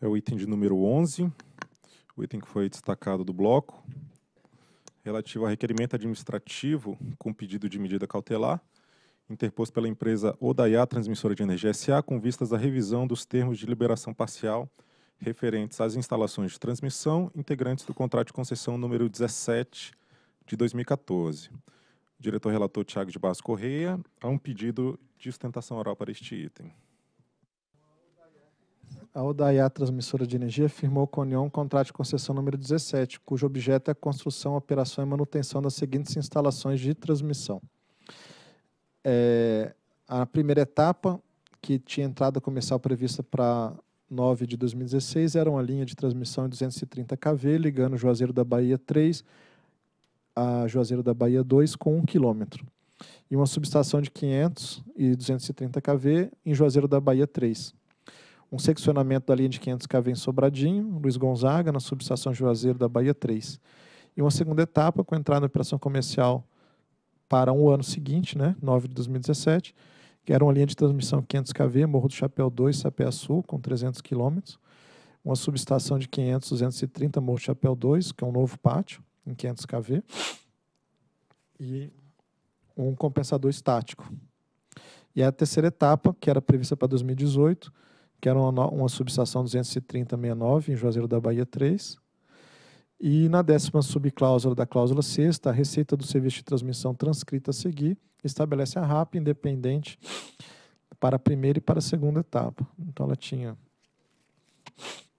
é o item de número 11, o item que foi destacado do bloco, relativo a requerimento administrativo com pedido de medida cautelar, interposto pela empresa Odaiá Transmissora de Energia SA, com vistas à revisão dos termos de liberação parcial referentes às instalações de transmissão integrantes do contrato de concessão número 17 de 2014. diretor relator Tiago de Barros Correia, há um pedido de sustentação oral para este item a Odaiá Transmissora de Energia firmou com a União é um contrato de concessão número 17, cujo objeto é a construção, operação e manutenção das seguintes instalações de transmissão. É, a primeira etapa, que tinha entrada comercial prevista para 9 de 2016, era uma linha de transmissão em 230 kV, ligando Juazeiro da Bahia 3 a Juazeiro da Bahia 2 com 1 km. E uma subestação de 500 e 230 kV em Juazeiro da Bahia 3 um seccionamento da linha de 500 kv em Sobradinho, Luiz Gonzaga, na subestação Juazeiro da Bahia 3. E uma segunda etapa com entrada na operação comercial para um ano seguinte, né, 9 de 2017, que era uma linha de transmissão 500 kV, Morro do Chapéu 2, Sapé Sul, com 300 km, uma subestação de 500, 230, Morro do Chapéu 2, que é um novo pátio, em 500 kV, e um compensador estático. E a terceira etapa, que era prevista para 2018, que era uma, uma subseção 230.69, em Juazeiro da Bahia 3. E na décima subcláusula da cláusula sexta, a receita do serviço de transmissão transcrita a seguir estabelece a RAP independente para a primeira e para a segunda etapa. Então ela tinha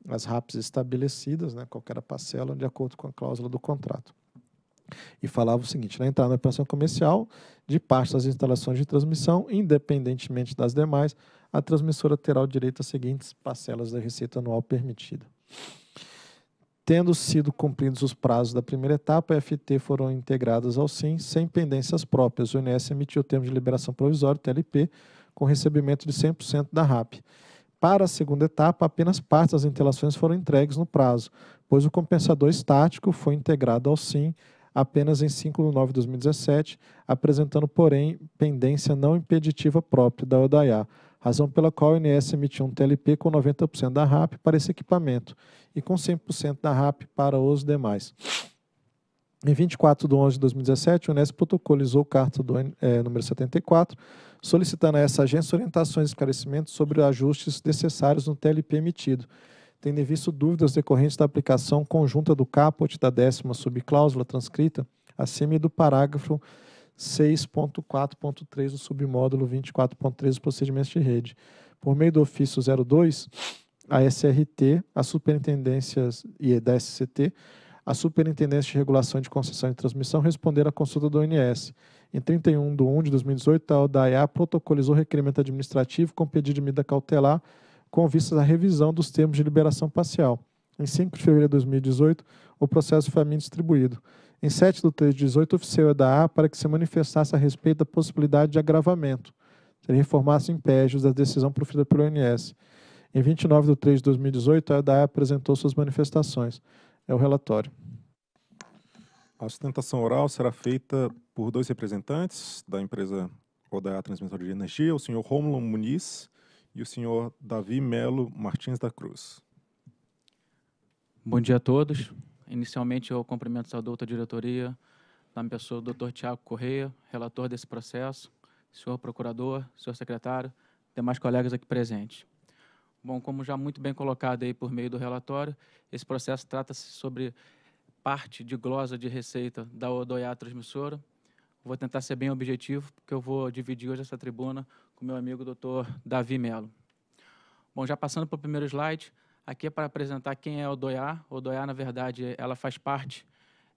as RAPs estabelecidas, né, qualquer parcela, de acordo com a cláusula do contrato. E falava o seguinte: na entrada da operação comercial, de parte das instalações de transmissão, independentemente das demais, a transmissora terá o direito às seguintes parcelas da receita anual permitida. Tendo sido cumpridos os prazos da primeira etapa, a FT foram integradas ao SIM sem pendências próprias. O INS emitiu o termo de liberação provisório, TLP, com recebimento de 100% da RAP. Para a segunda etapa, apenas partes das instalações foram entregues no prazo, pois o compensador estático foi integrado ao SIM apenas em 5 de 9 de 2017, apresentando, porém, pendência não impeditiva própria da ODAIA, razão pela qual o INS emitiu um TLP com 90% da RAP para esse equipamento e com 100% da RAP para os demais. Em 24 de 11 de 2017, o INES protocolizou carta do, é, número 74, solicitando a essa agência orientações e esclarecimentos sobre ajustes necessários no TLP emitido, tendo em vista dúvidas decorrentes da aplicação conjunta do caput da décima subcláusula transcrita acima do parágrafo 6.4.3 do submódulo 24.3 dos procedimentos de rede. Por meio do ofício 02, a SRT, a Superintendência e da SCT, a Superintendência de Regulação de Concessão e Transmissão responderam à consulta do ONS. Em 31 de 1 de 2018, a ODAIA protocolizou requerimento administrativo com pedido de medida cautelar com vistas à revisão dos termos de liberação parcial. Em 5 de fevereiro de 2018, o processo foi a mim distribuído. Em 7 de 3 de 18, oficiou a da A para que se manifestasse a respeito da possibilidade de agravamento, se ele reformasse impérios da decisão proferida pelo INS. Em 29 de 3 de 2018, a EDA apresentou suas manifestações. É o relatório. A sustentação oral será feita por dois representantes da empresa ODA Transmissora de Energia, o senhor Romulo Muniz e o senhor Davi Melo Martins da Cruz. Bom dia a todos. Inicialmente, eu cumprimento a doutora diretoria, na minha pessoa, doutor Tiago Correia, relator desse processo, senhor procurador, senhor secretário, demais colegas aqui presentes. Bom, como já muito bem colocado aí por meio do relatório, esse processo trata-se sobre parte de glosa de receita da Odoiá Transmissora. Vou tentar ser bem objetivo, porque eu vou dividir hoje essa tribuna com meu amigo Dr. Davi Melo. Bom, já passando para o primeiro slide, aqui é para apresentar quem é o Doiá. O Doiá, na verdade, ela faz parte,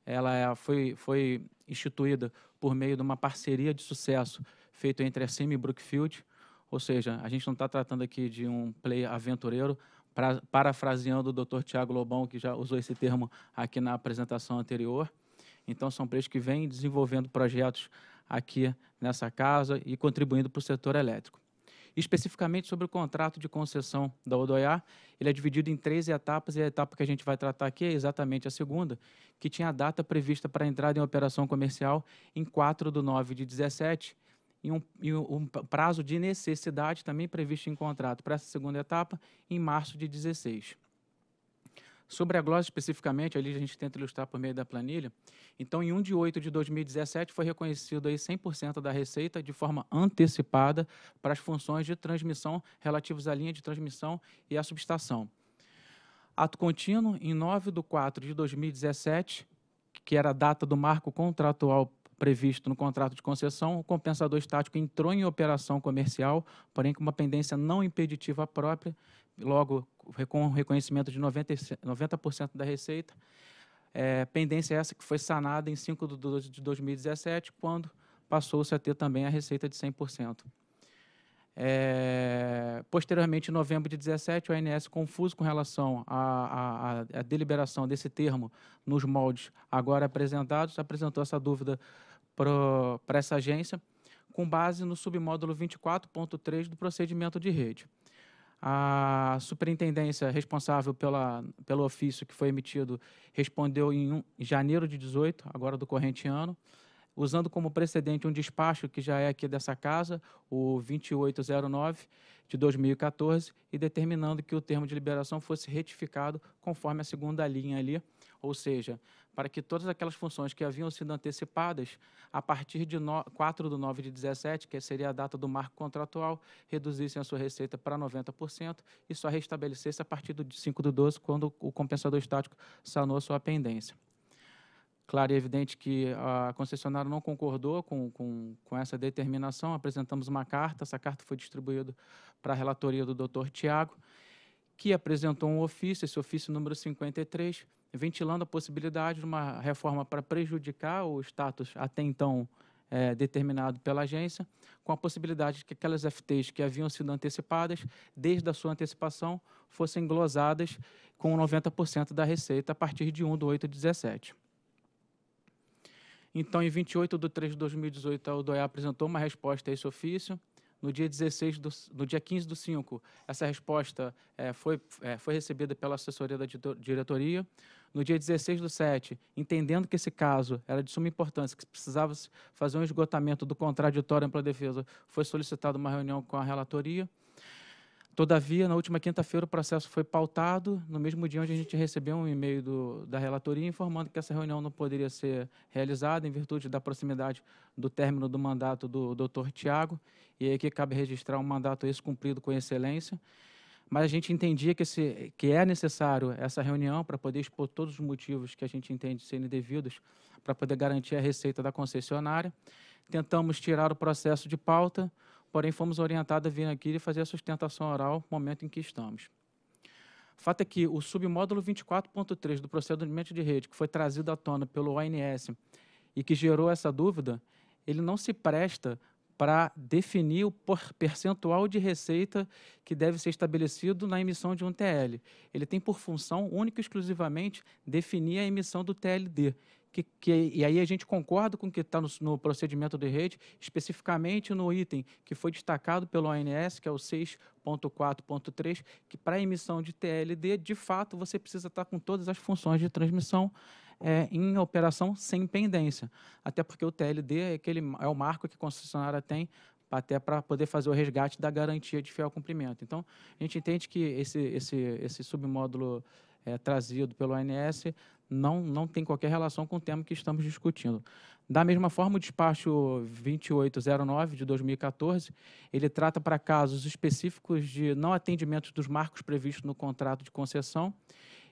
ela é, foi, foi instituída por meio de uma parceria de sucesso feita entre a SEMI e Brookfield, ou seja, a gente não está tratando aqui de um play aventureiro, pra, parafraseando o Dr. Tiago Lobão, que já usou esse termo aqui na apresentação anterior. Então, são players que vêm desenvolvendo projetos aqui nessa casa e contribuindo para o setor elétrico. Especificamente sobre o contrato de concessão da Odoiá, ele é dividido em três etapas e a etapa que a gente vai tratar aqui é exatamente a segunda, que tinha a data prevista para a entrada em operação comercial em 4 de 9 de 17 e um, e um prazo de necessidade também previsto em contrato para essa segunda etapa em março de 16. Sobre a glosa especificamente, ali a gente tenta ilustrar por meio da planilha. Então, em 1 de 8 de 2017, foi reconhecido aí 100% da receita de forma antecipada para as funções de transmissão relativas à linha de transmissão e à subestação. Ato contínuo, em 9 de 4 de 2017, que era a data do marco contratual previsto no contrato de concessão, o compensador estático entrou em operação comercial, porém com uma pendência não impeditiva própria, logo com reconhecimento de 90%, da receita. É, pendência essa que foi sanada em 5 de 12 de 2017, quando passou-se a ter também a receita de 100%. É, posteriormente, em novembro de 17, o ANS, confuso com relação à, à, à deliberação desse termo nos moldes agora apresentados, apresentou essa dúvida para essa agência com base no submódulo 24.3 do procedimento de rede. A superintendência responsável pela, pelo ofício que foi emitido respondeu em, um, em janeiro de 18, agora do corrente ano, usando como precedente um despacho que já é aqui dessa casa, o 2809 de 2014, e determinando que o termo de liberação fosse retificado conforme a segunda linha ali, ou seja, para que todas aquelas funções que haviam sido antecipadas a partir de 4 de 9 de 17, que seria a data do marco contratual, reduzissem a sua receita para 90% e só restabelecesse a partir do 5 do 12, quando o compensador estático sanou sua pendência. Claro e evidente que a concessionária não concordou com, com, com, essa determinação, apresentamos uma carta, essa carta foi distribuída para a relatoria do doutor Tiago, que apresentou um ofício, esse ofício número 53, ventilando a possibilidade de uma reforma para prejudicar o status até então é, determinado pela agência, com a possibilidade de que aquelas FTs que haviam sido antecipadas, desde a sua antecipação, fossem glosadas com 90% da receita a partir de 1 de 8 de 17. Então, em 28 de 3 de 2018, a UDOE apresentou uma resposta a esse ofício, no dia, 16 do, no dia 15 do 5, essa resposta é, foi, é, foi recebida pela assessoria da diretoria. No dia 16 do 7, entendendo que esse caso era de suma importância, que precisava fazer um esgotamento do contraditório ampla defesa, foi solicitada uma reunião com a relatoria. Todavia, na última quinta-feira, o processo foi pautado, no mesmo dia onde a gente recebeu um e-mail da relatoria informando que essa reunião não poderia ser realizada em virtude da proximidade do término do mandato do doutor Tiago, e que cabe registrar um mandato esse cumprido com excelência. Mas a gente entendia que, esse, que é necessário essa reunião para poder expor todos os motivos que a gente entende serem devidos para poder garantir a receita da concessionária. Tentamos tirar o processo de pauta, porém fomos orientados a vir aqui e fazer a sustentação oral no momento em que estamos. Fato é que o submódulo 24.3 do procedimento de rede, que foi trazido à tona pelo ONS e que gerou essa dúvida, ele não se presta para definir o percentual de receita que deve ser estabelecido na emissão de um TL. Ele tem por função única e exclusivamente definir a emissão do TLD, que, que, e aí a gente concorda com o que está no, no, procedimento de rede, especificamente no item que foi destacado pelo ONS, que é o 6.4.3, que para emissão de TLD, de fato, você precisa estar tá com todas as funções de transmissão é, em operação sem pendência. Até porque o TLD é, aquele, é o marco que a concessionária tem até para poder fazer o resgate da garantia de fiel cumprimento. Então, a gente entende que esse, esse, esse submódulo é, trazido pelo ONS não, não tem qualquer relação com o tema que estamos discutindo. Da mesma forma, o despacho 2809 de 2014, ele trata para casos específicos de não atendimento dos marcos previstos no contrato de concessão.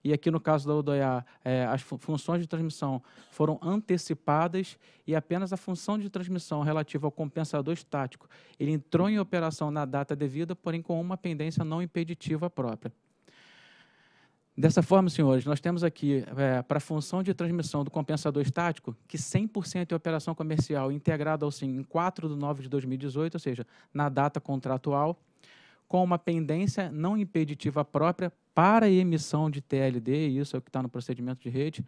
E aqui no caso da UDOIA, é, as funções de transmissão foram antecipadas e apenas a função de transmissão relativa ao compensador estático, ele entrou em operação na data devida, porém com uma pendência não impeditiva própria. Dessa forma, senhores, nós temos aqui, é, para a função de transmissão do compensador estático, que 100% é operação comercial integrada ao SIM em 4 de 9 de 2018, ou seja, na data contratual, com uma pendência não impeditiva própria para emissão de TLD, e isso é o que está no procedimento de rede,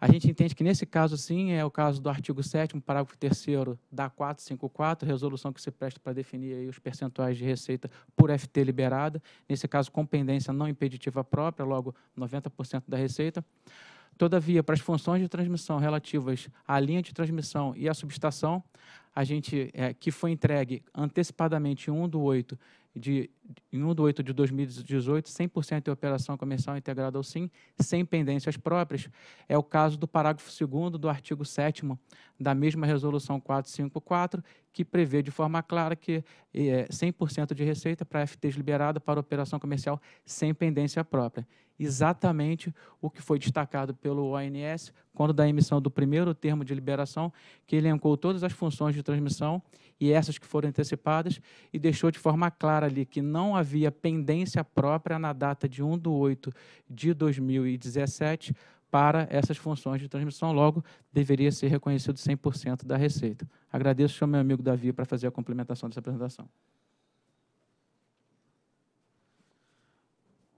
a gente entende que nesse caso, sim, é o caso do artigo 7 parágrafo 3 da 454, resolução que se presta para definir os percentuais de receita por FT liberada, nesse caso com pendência não impeditiva própria, logo 90% da receita. Todavia, para as funções de transmissão relativas à linha de transmissão e à subestação, a gente é, que foi entregue antecipadamente 1 do 8 de, em 1 de 8 de 2018, 100% de operação comercial integrada ao SIM, sem pendências próprias. É o caso do parágrafo 2 do artigo 7 da mesma resolução 454, que prevê de forma clara que é, 100% de receita para FTs liberada para operação comercial sem pendência própria. Exatamente o que foi destacado pelo ONS quando da emissão do primeiro termo de liberação, que elencou todas as funções de transmissão e essas que foram antecipadas, e deixou de forma clara ali que não havia pendência própria na data de 1 de 8 de 2017 para essas funções de transmissão, logo deveria ser reconhecido 100% da receita. Agradeço ao meu amigo Davi para fazer a complementação dessa apresentação.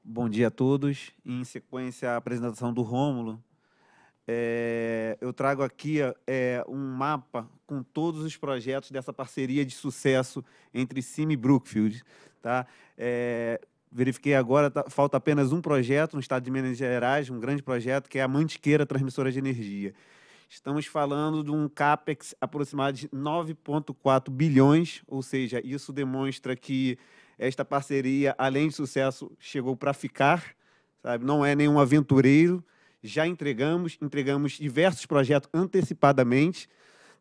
Bom dia a todos. Em sequência, a apresentação do Rômulo, é, eu trago aqui é, um mapa com todos os projetos dessa parceria de sucesso entre CIMI e Brookfield. Tá? É, verifiquei agora, tá, falta apenas um projeto no estado de Minas Gerais, um grande projeto, que é a Mantiqueira Transmissora de Energia. Estamos falando de um CAPEX aproximado de 9,4 bilhões, ou seja, isso demonstra que esta parceria, além de sucesso, chegou para ficar, sabe? não é nenhum aventureiro, já entregamos, entregamos diversos projetos antecipadamente,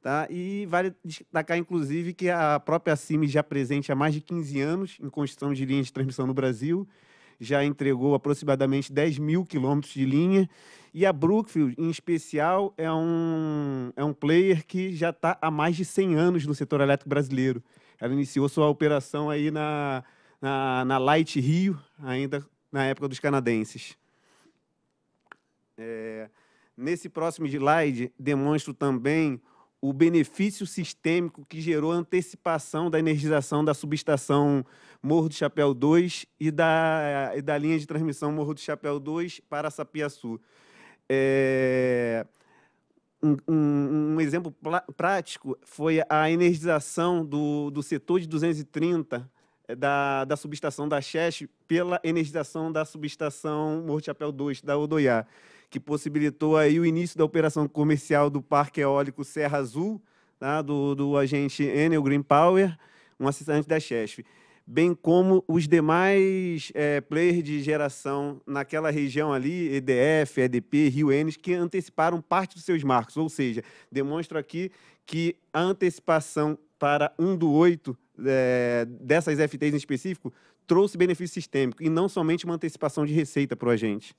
tá? E vale destacar, inclusive, que a própria CIMI já presente há mais de 15 anos em construção de linhas de transmissão no Brasil, já entregou aproximadamente 10 mil quilômetros de linha, e a Brookfield, em especial, é um, é um player que já está há mais de 100 anos no setor elétrico brasileiro. Ela iniciou sua operação aí na, na, na Light Rio, ainda na época dos canadenses. É, nesse próximo slide, demonstro também o benefício sistêmico que gerou a antecipação da energização da subestação Morro do Chapéu 2 e da, e da linha de transmissão Morro do Chapéu 2 para Sapiaçu. É, um, um, um, exemplo prático foi a energização do, do setor de 230 é, da, da subestação da Cheche pela energização da subestação Morro do Chapéu 2, da Odoiá que possibilitou aí o início da operação comercial do Parque Eólico Serra Azul, tá? do, do agente Enel Green Power, um assistente da Chesf, bem como os demais é, players de geração naquela região ali, EDF, EDP, Rio Enes, que anteciparam parte dos seus marcos, ou seja, demonstro aqui que a antecipação para um do oito é, dessas FTs em específico trouxe benefício sistêmico e não somente uma antecipação de receita para o agente.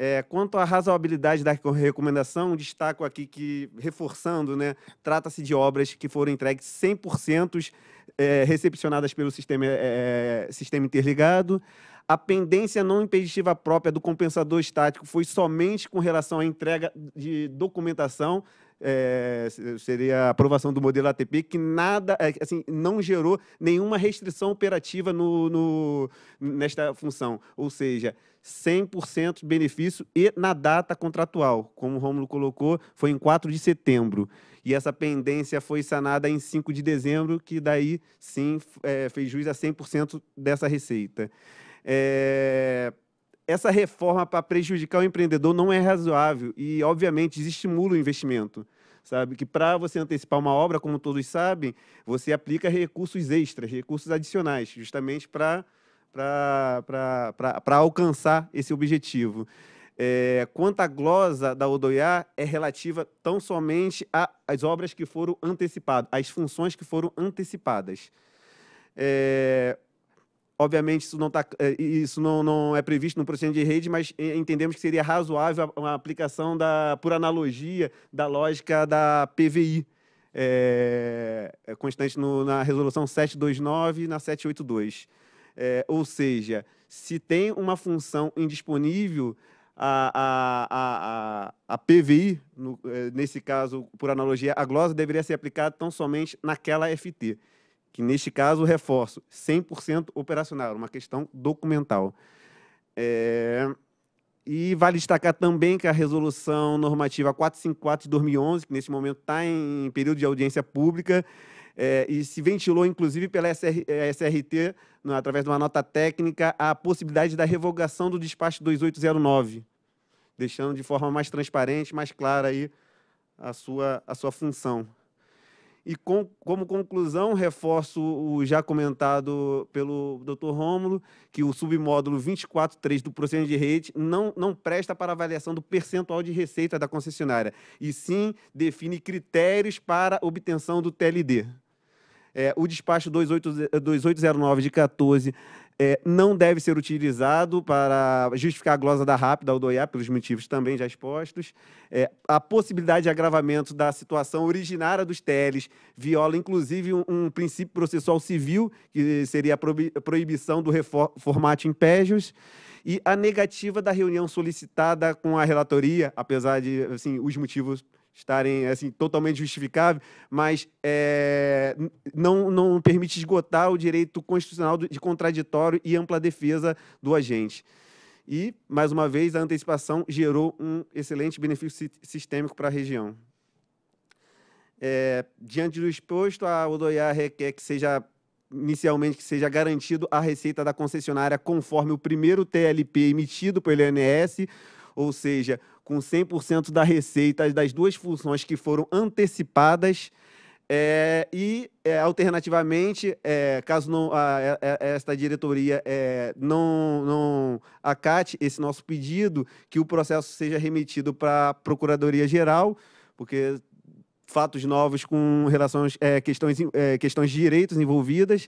É, quanto à razoabilidade da recomendação, destaco aqui que, reforçando, né, trata-se de obras que foram entregues 100% é, recepcionadas pelo sistema, é, é, sistema interligado. A pendência não impeditiva própria do compensador estático foi somente com relação à entrega de documentação é, seria a aprovação do modelo ATP, que nada, é, assim, não gerou nenhuma restrição operativa no, no nesta função, ou seja, 100% benefício e na data contratual, como o Romulo colocou, foi em 4 de setembro. E essa pendência foi sanada em 5 de dezembro, que daí sim é, fez juiz a 100% dessa receita. É essa reforma para prejudicar o empreendedor não é razoável e, obviamente, estimula o investimento. Sabe? Que para você antecipar uma obra, como todos sabem, você aplica recursos extras, recursos adicionais, justamente para alcançar esse objetivo. É, quanto à glosa da Odoiá, é relativa tão somente às obras que foram antecipadas, às funções que foram antecipadas. É, Obviamente, isso não, tá, é, isso não, não é previsto no procedimento de rede, mas é, entendemos que seria razoável uma aplicação, da, por analogia, da lógica da PVI, é, é constante no, na resolução 729 e na 782. É, ou seja, se tem uma função indisponível, a, a, a, a PVI, no, é, nesse caso, por analogia, a glosa deveria ser aplicada tão somente naquela FT que neste caso, reforço, 100% operacional, uma questão documental. É... E vale destacar também que a resolução normativa 454 de 2011, que neste momento está em período de audiência pública, é, e se ventilou, inclusive, pela SR, é, SRT, no, através de uma nota técnica, a possibilidade da revogação do despacho 2809, deixando de forma mais transparente, mais clara aí a sua, a sua função. E com, como conclusão, reforço o já comentado pelo Dr. Rômulo, que o submódulo 24.3 do procedimento de rede não, não presta para avaliação do percentual de receita da concessionária, e sim define critérios para obtenção do TLD. É, o despacho 28, 2809 de 14 é, não deve ser utilizado para justificar a glosa da rápida ou do OIA, pelos motivos também já expostos. É, a possibilidade de agravamento da situação originária dos TLs viola, inclusive, um, um princípio processual civil, que seria a proibição do em impégios, e a negativa da reunião solicitada com a relatoria, apesar de assim, os motivos estarem assim totalmente justificáveis, mas é, não, não permite esgotar o direito constitucional de contraditório e ampla defesa do agente. E, mais uma vez, a antecipação gerou um excelente benefício sistêmico para a região. É, diante do exposto, a Odoiá requer que seja inicialmente que seja garantido a receita da concessionária conforme o primeiro TLP emitido pelo INS, ou seja, com 100% da receita das duas funções que foram antecipadas é, e, é, alternativamente, é, caso não, a, a, é, é, esta diretoria é, não, não acate esse nosso pedido, que o processo seja remetido para a Procuradoria-Geral, porque fatos novos com relação questões, questões de direitos envolvidas,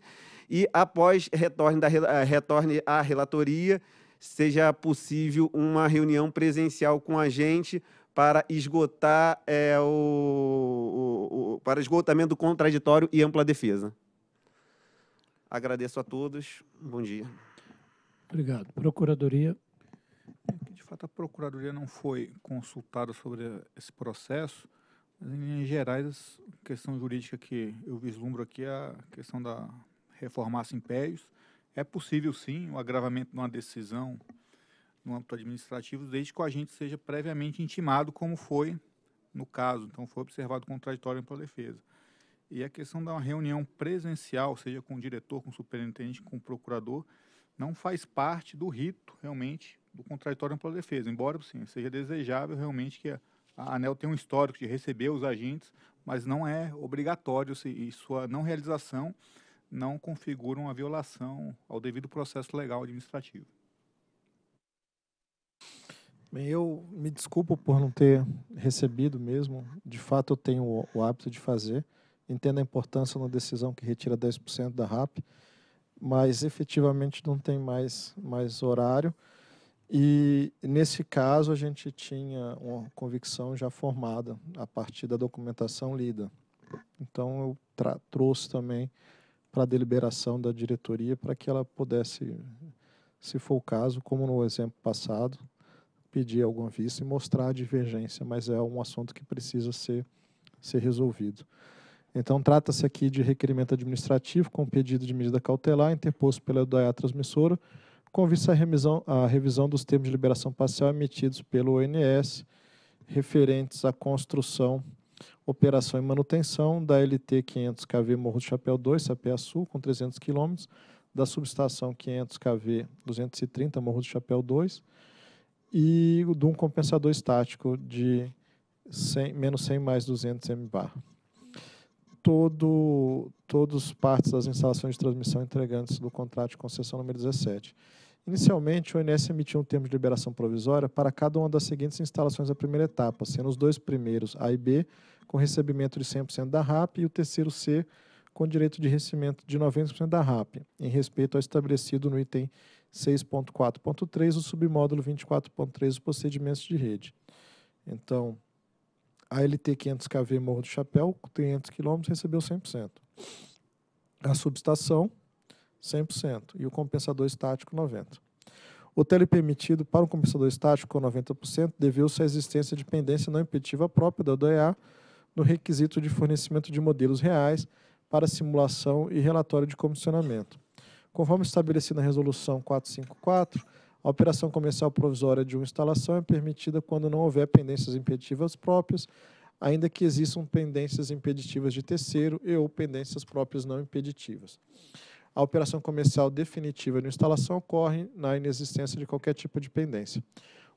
e após retorne, da, retorne à relatoria, seja possível uma reunião presencial com a gente para esgotar é, o, o, o, para esgotamento contraditório e ampla defesa. Agradeço a todos. Bom dia. Obrigado. Procuradoria. É de fato, a Procuradoria não foi consultada sobre esse processo, mas, em linhas gerais, a questão jurídica que eu vislumbro aqui é a questão da reformar impérios é possível sim o agravamento de uma decisão no âmbito administrativo, desde que o agente seja previamente intimado, como foi no caso. Então, foi observado contraditório pela defesa. E a questão da reunião presencial, seja com o diretor, com o superintendente, com o procurador, não faz parte do rito, realmente, do contraditório pela defesa. Embora, sim, seja desejável realmente que a, a ANEL tenha um histórico de receber os agentes, mas não é obrigatório e sua não realização não configuram a violação ao devido processo legal administrativo. Bem, eu me desculpo por não ter recebido mesmo. De fato, eu tenho o, hábito de fazer. Entendo a importância na decisão que retira 10% da RAP, mas efetivamente não tem mais, mais horário. E nesse caso, a gente tinha uma convicção já formada a partir da documentação lida. Então, eu trouxe também para a deliberação da diretoria para que ela pudesse, se for o caso, como no exemplo passado, pedir algum visto e mostrar a divergência, mas é um assunto que precisa ser, ser resolvido. Então, trata-se aqui de requerimento administrativo com pedido de medida cautelar interposto pela DAIA transmissora, com vista à revisão, à revisão dos termos de liberação parcial emitidos pelo ONS, referentes à construção operação e manutenção da LT 500 kV Morro do Chapéu 2, Sul com 300 km, da subestação 500 kV 230 Morro do Chapéu 2 e de um compensador estático de 100, menos 100 mais 200 mbar. Todo, todos partes das instalações de transmissão entregantes do contrato de concessão número 17. Inicialmente, o ONS emitiu um termo de liberação provisória para cada uma das seguintes instalações da primeira etapa, sendo os dois primeiros A e B com recebimento de 100% da RAP e o terceiro C com direito de recebimento de 90% da RAP, em respeito ao estabelecido no item 6.4.3 do submódulo 24.3 dos procedimentos de rede. Então, a LT 500KV Morro do Chapéu, 300 km, recebeu 100%. A subestação, 100% e o compensador estático 90%. O tele permitido para um compensador estático com 90% deveu-se à existência de pendência não impeditiva própria da DOEA no requisito de fornecimento de modelos reais para simulação e relatório de comissionamento. Conforme estabelecido na Resolução 454, a operação comercial provisória de uma instalação é permitida quando não houver pendências impeditivas próprias, ainda que existam pendências impeditivas de terceiro e ou pendências próprias não impeditivas a operação comercial definitiva de instalação ocorre na inexistência de qualquer tipo de pendência.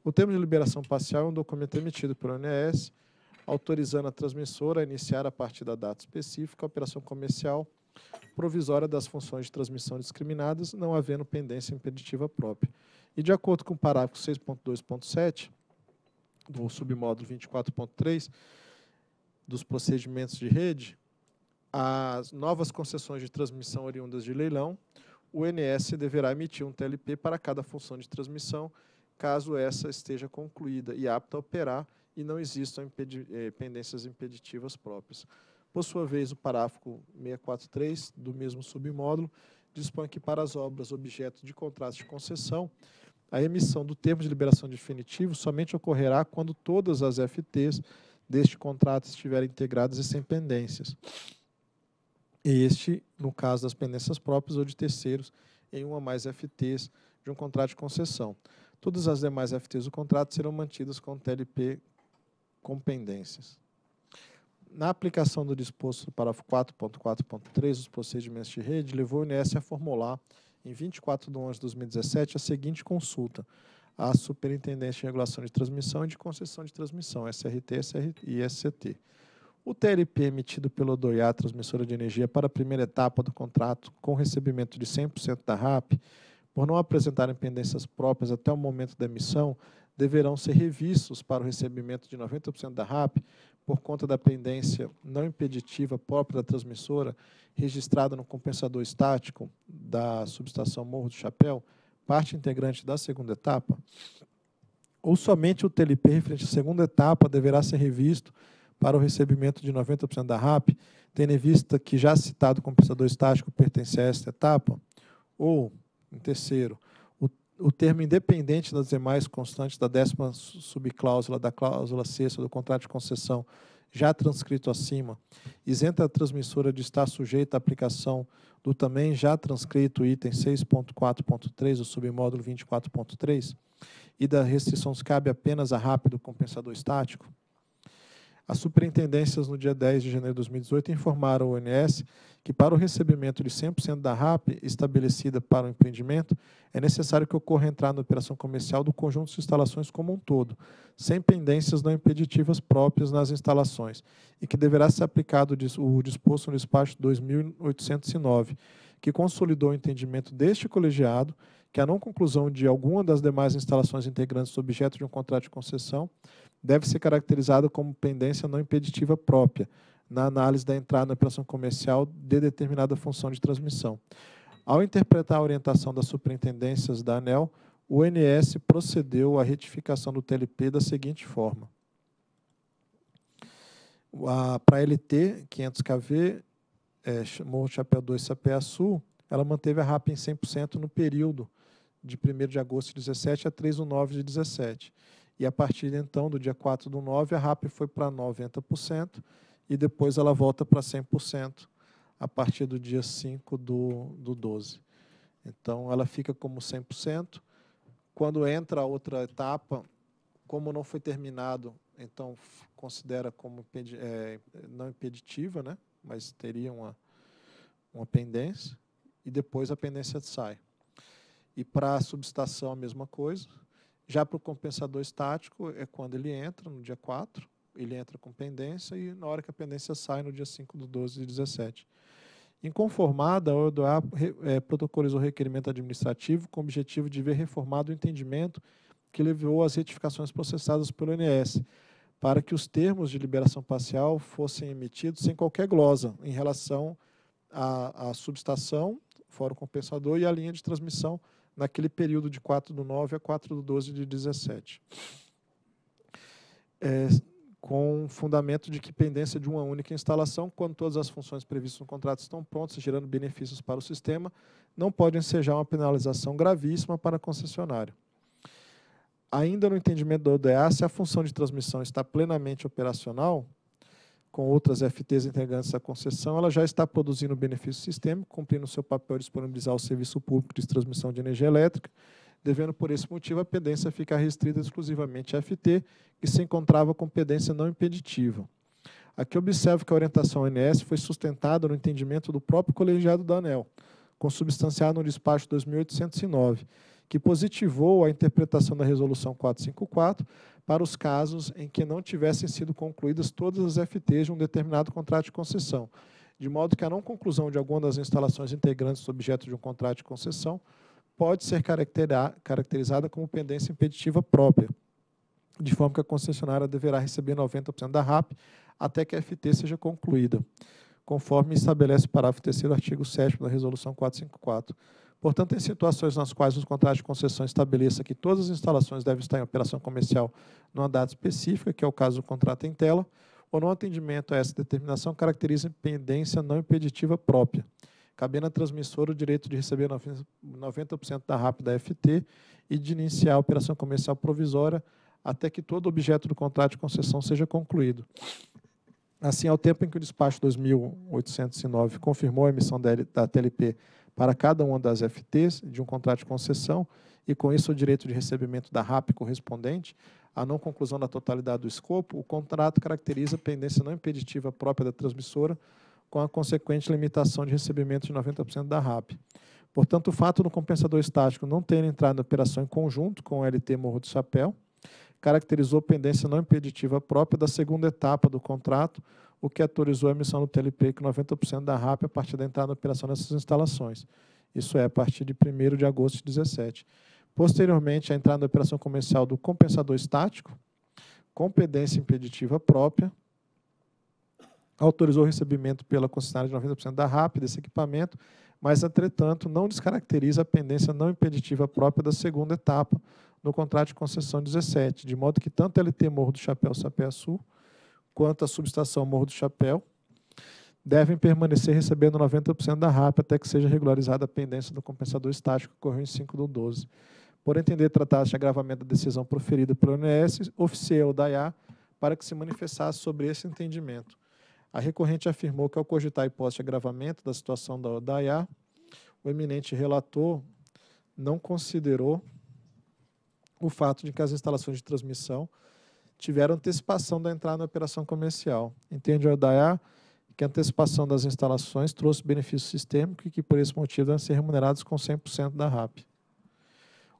O termo de liberação parcial é um documento emitido pelo ONS, autorizando a transmissora a iniciar, a partir da data específica, a operação comercial provisória das funções de transmissão discriminadas, não havendo pendência impeditiva própria. E, de acordo com o parágrafo 6.2.7 do submódulo 24.3 dos procedimentos de rede, as novas concessões de transmissão oriundas de leilão, o NS deverá emitir um TLP para cada função de transmissão, caso essa esteja concluída e apta a operar e não existam impedi eh, pendências impeditivas próprias. Por sua vez, o parágrafo 643 do mesmo submódulo dispõe que para as obras objeto de contrato de concessão, a emissão do termo de liberação definitivo somente ocorrerá quando todas as FTs deste contrato estiverem integradas e sem pendências. Este, no caso das pendências próprias ou de terceiros, em uma mais FTs de um contrato de concessão. Todas as demais FTs do contrato serão mantidas com TLP com pendências. Na aplicação do disposto do parágrafo 4.4.3 dos procedimentos de rede, levou o INES a formular, em 24 de 11 de 2017, a seguinte consulta à Superintendência de Regulação de Transmissão e de Concessão de Transmissão, SRT e SCT. O TLP é emitido pelo Doiá transmissora de energia, para a primeira etapa do contrato com recebimento de 100% da RAP, por não apresentarem pendências próprias até o momento da emissão, deverão ser revistos para o recebimento de 90% da RAP por conta da pendência não impeditiva própria da transmissora registrada no compensador estático da subestação Morro do Chapéu, parte integrante da segunda etapa, ou somente o TLP referente à segunda etapa deverá ser revisto para o recebimento de 90% da RAP, tendo em vista que já citado compensador estático pertence a esta etapa, ou, em terceiro, o, o termo independente das demais constantes da décima subcláusula da cláusula sexta do contrato de concessão já transcrito acima, isenta a transmissora de estar sujeita à aplicação do também já transcrito item 6.4.3 do submódulo 24.3 e da restrição se cabe apenas a rápido compensador estático, as superintendências, no dia 10 de janeiro de 2018, informaram o ONS que, para o recebimento de 100% da RAP estabelecida para o empreendimento, é necessário que ocorra entrar entrada na operação comercial do conjunto de instalações como um todo, sem pendências não impeditivas próprias nas instalações, e que deverá ser aplicado o disposto no despacho 2809, que consolidou o entendimento deste colegiado que a não conclusão de alguma das demais instalações integrantes objeto de um contrato de concessão deve ser caracterizada como pendência não impeditiva própria, na análise da entrada na operação comercial de determinada função de transmissão. Ao interpretar a orientação das superintendências da ANEL, o NS procedeu à retificação do TLP da seguinte forma. Para a LT 500KV, é, Morro Chapéu 2, Sapé Sul, ela manteve a RAP em 100% no período de 1 de agosto de 17 a 3 de 9 de 17. E a partir então, do dia 4 do 9, a RAP foi para 90% e depois ela volta para 100% a partir do dia 5 do, do 12. Então, ela fica como 100%. Quando entra a outra etapa, como não foi terminado, então considera como é, não impeditiva, né? mas teria uma, uma pendência, e depois a pendência sai. E para a subestação, a mesma coisa já para o compensador estático, é quando ele entra, no dia 4, ele entra com pendência e na hora que a pendência sai, no dia 5 do 12 e 17. Inconformada, a OEDOA é, protocolizou requerimento administrativo com o objetivo de ver reformado o entendimento que levou às retificações processadas pelo INS, para que os termos de liberação parcial fossem emitidos sem qualquer glosa em relação à, à subestação, fórum compensador e à linha de transmissão naquele período de 4 do 9 a 4 do 12 de 17. É, com fundamento de que pendência de uma única instalação, quando todas as funções previstas no contrato estão prontas, gerando benefícios para o sistema, não pode ensejar uma penalização gravíssima para o concessionário. Ainda no entendimento do ODA, se a função de transmissão está plenamente operacional, com outras FTs integrantes da concessão, ela já está produzindo benefício sistêmico, cumprindo seu papel de disponibilizar o serviço público de transmissão de energia elétrica, devendo, por esse motivo, a pendência ficar restrita exclusivamente à FT, que se encontrava com pendência não impeditiva. Aqui observo que a orientação ONS foi sustentada no entendimento do próprio colegiado da ANEL, consubstanciado no despacho 2809, que positivou a interpretação da Resolução 454 para os casos em que não tivessem sido concluídas todas as FTs de um determinado contrato de concessão, de modo que a não conclusão de alguma das instalações integrantes do objeto de um contrato de concessão pode ser caracterizada como pendência impeditiva própria, de forma que a concessionária deverá receber 90% da RAP até que a FT seja concluída, conforme estabelece o parágrafo 3 do artigo 7 da Resolução 454. Portanto, em situações nas quais os contratos de concessão estabeleça que todas as instalações devem estar em operação comercial numa data específica, que é o caso do contrato em tela, ou não atendimento a essa determinação caracteriza pendência não impeditiva própria, cabendo à transmissora o direito de receber 90% da rápida FT e de iniciar a operação comercial provisória até que todo objeto do contrato de concessão seja concluído. Assim, ao tempo em que o despacho 2809 confirmou a emissão da TLP para cada uma das FTs de um contrato de concessão e, com isso, o direito de recebimento da RAP correspondente à não conclusão da totalidade do escopo, o contrato caracteriza pendência não impeditiva própria da transmissora, com a consequente limitação de recebimento de 90% da RAP. Portanto, o fato do compensador estático não ter entrado em operação em conjunto com o LT Morro do Chapéu, caracterizou pendência não impeditiva própria da segunda etapa do contrato, o que autorizou a emissão do TLP com 90% da RAP a partir da entrada na operação dessas instalações. Isso é, a partir de 1 de agosto de 2017. Posteriormente, a entrada na operação comercial do compensador estático, com pendência impeditiva própria, autorizou o recebimento pela concessionária de 90% da RAP desse equipamento, mas, entretanto, não descaracteriza a pendência não impeditiva própria da segunda etapa no contrato de concessão 17, de modo que tanto a LT Morro do Chapéu Sapé Sul, quanto a subestação Morro do Chapéu, devem permanecer recebendo 90% da RAP até que seja regularizada a pendência do compensador estático que ocorreu em 5 do 12. Por entender tratar-se de agravamento da decisão proferida pelo ONS, oficiei ao DAIA para que se manifestasse sobre esse entendimento. A recorrente afirmou que, ao cogitar a hipótese de agravamento da situação da ODAIA, o eminente relator não considerou o fato de que as instalações de transmissão tiveram antecipação da entrada na operação comercial. Entende a ODAIA que a antecipação das instalações trouxe benefício sistêmico e que, por esse motivo, devem ser remunerados com 100% da RAP.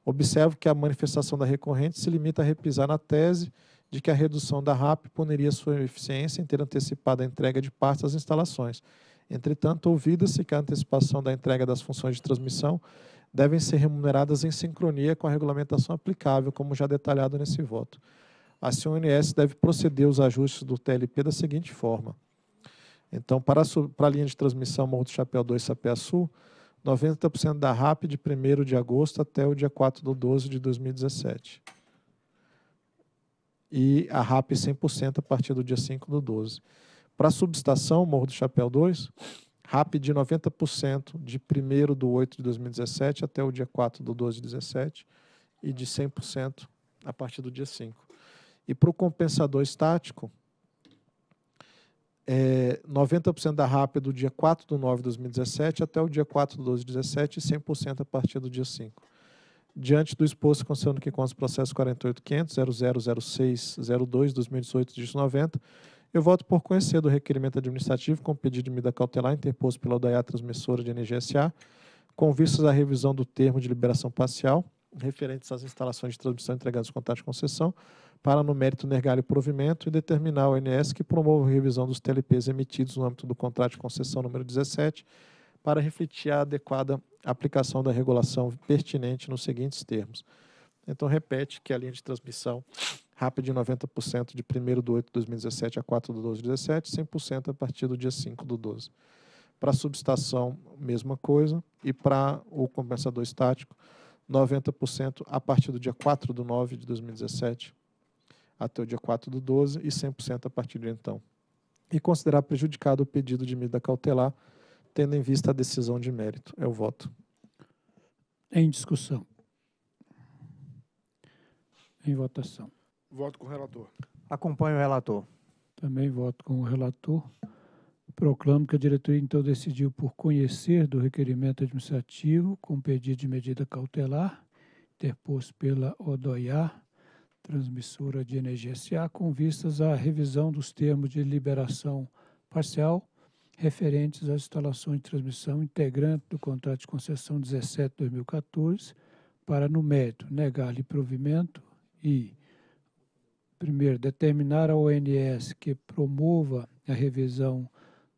Observo que a manifestação da recorrente se limita a repisar na tese de que a redução da RAP puniria sua eficiência em ter antecipado a entrega de partes às instalações. Entretanto, ouvida-se que a antecipação da entrega das funções de transmissão devem ser remuneradas em sincronia com a regulamentação aplicável, como já detalhado nesse voto. A assim, CUNS deve proceder aos ajustes do TLP da seguinte forma. Então, para a, para a linha de transmissão Morro do Chapéu 2 Sapé Sul, 90% da RAP de 1 de agosto até o dia 4 de 12 de 2017 e a RAP 100% a partir do dia 5 do 12. Para a subestação, Morro do Chapéu 2, RAP de 90% de 1 do 8 de 2017 até o dia 4 do 12 de 2017 e de 100% a partir do dia 5. E para o compensador estático, é, 90% da RAP é do dia 4 do 9 de 2017 até o dia 4 do 12 de 2017 e 100% a partir do dia 5 diante do exposto considerando que consta o processo 48.500.0006.02.2018-90, eu voto por conhecer do requerimento administrativo com pedido de medida cautelar interposto pela ODAIA Transmissora de NGSA, com vistas à revisão do termo de liberação parcial referentes às instalações de transmissão entregadas ao contrato de concessão, para, no mérito, negar o provimento e determinar ao ONS que promova a revisão dos TLPs emitidos no âmbito do contrato de concessão número 17, para refletir a adequada aplicação da regulação pertinente nos seguintes termos. Então, repete que a linha de transmissão rápida de 90% de 1 de 8 de 2017 a 4 de 12 de 17, 100% a partir do dia 5 do 12. Para a subestação, mesma coisa. E para o compensador estático, 90% a partir do dia 4 do 9 de 2017 até o dia 4 do 12 e 100% a partir de então. E considerar prejudicado o pedido de medida cautelar tendo em vista a decisão de mérito. É o voto. Em discussão. Em votação. Voto com o relator. Acompanho o relator. Também voto com o relator. Proclamo que a diretoria então decidiu por conhecer do requerimento administrativo com pedido de medida cautelar interposto pela ODOIA, transmissora de energia SA, com vistas à revisão dos termos de liberação parcial referentes às instalações de transmissão integrante do contrato de concessão 17-2014 para, no mérito, negar-lhe provimento e, primeiro, determinar à ONS que promova a revisão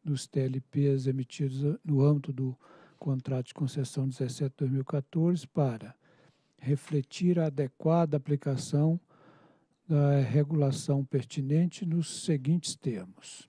dos TLPs emitidos no âmbito do contrato de concessão 17-2014 para refletir a adequada aplicação da regulação pertinente nos seguintes termos.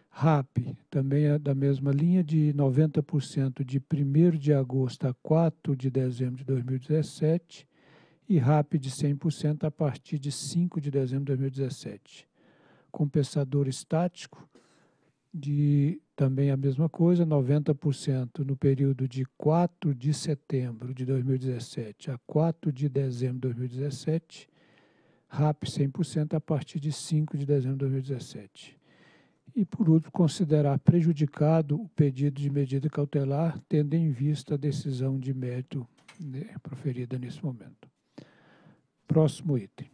RAP, também é da mesma linha, de 90% de 1 de agosto a 4 de dezembro de 2017 e RAP de 100% a partir de 5 de dezembro de 2017. Compensador estático, de também a mesma coisa, 90% no período de 4 de setembro de 2017 a 4 de dezembro de 2017, RAP 100% a partir de 5 de dezembro de 2017 e, por outro, considerar prejudicado o pedido de medida cautelar, tendo em vista a decisão de mérito né, proferida nesse momento. Próximo item.